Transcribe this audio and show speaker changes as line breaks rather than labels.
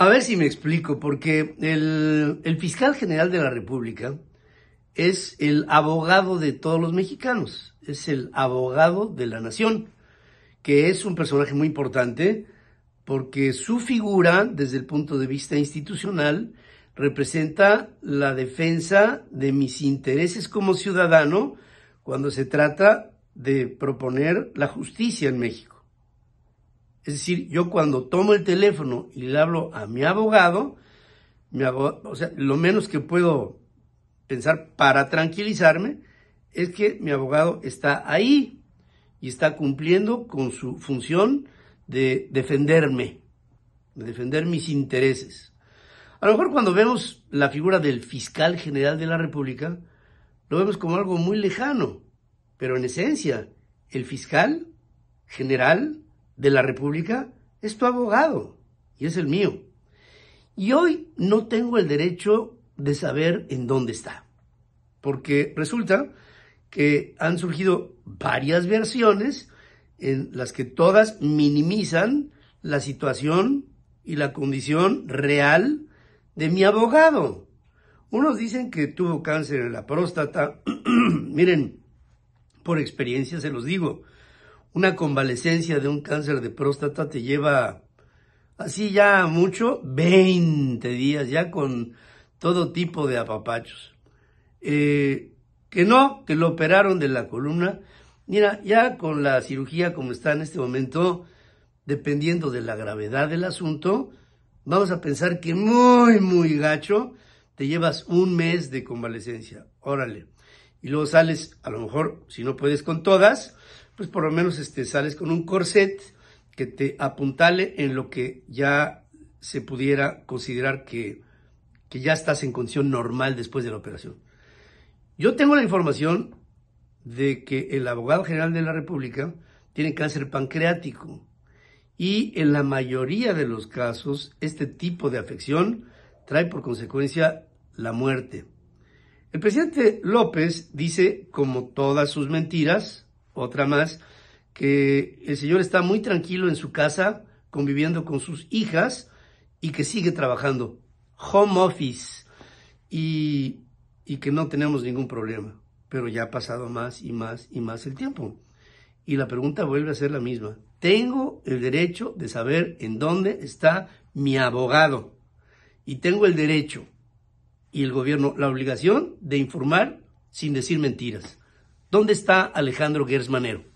A ver si me explico, porque el, fiscal general de la República es el abogado de todos los mexicanos, es el abogado de la nación, que es un personaje muy importante porque su figura, desde el punto de vista institucional, representa la defensa de mis intereses como ciudadano cuando se trata de proponer la justicia en México. Es decir, yo cuando tomo el teléfono y le hablo a mi abogado, mi abogado o sea, lo menos que puedo pensar para tranquilizarme es que mi abogado está ahí y está cumpliendo con su función de defenderme, de defender mis intereses. A lo mejor cuando vemos la figura del fiscal general de la República, lo vemos como algo muy lejano, pero en esencia, el fiscal general de la República es tu abogado y es el mío. Y hoy no tengo el derecho de saber en dónde está, porque resulta que han surgido varias versiones en las que todas minimizan la situación y la condición real de mi abogado. Unos dicen que tuvo cáncer en la próstata. Miren, por experiencia se los digo, una convalecencia de un cáncer de próstata te lleva así ya mucho, 20 días, ya con todo tipo de apapachos. Eh, que no, que lo operaron de la columna. Mira, ya con la cirugía como está en este momento, dependiendo de la gravedad del asunto, vamos a pensar que muy, muy gacho, te llevas un mes de convalecencia. Órale. Y luego sales, a lo mejor, si no puedes con todas, pues por lo menos este, sales con un corset que te apuntale en lo que ya se pudiera considerar que, que ya estás en condición normal después de la operación. Yo tengo la información de que el abogado general de la República tiene cáncer pancreático y en la mayoría de los casos este tipo de afección trae por consecuencia la muerte. El presidente López dice, como todas sus mentiras, otra más, que el señor está muy tranquilo en su casa, conviviendo con sus hijas y que sigue trabajando. Home office. Y, y que no tenemos ningún problema. Pero ya ha pasado más y más y más el tiempo. Y la pregunta vuelve a ser la misma. Tengo el derecho de saber en dónde está mi abogado. Y tengo el derecho y el gobierno la obligación de informar sin decir mentiras. ¿Dónde está Alejandro Gersmanero?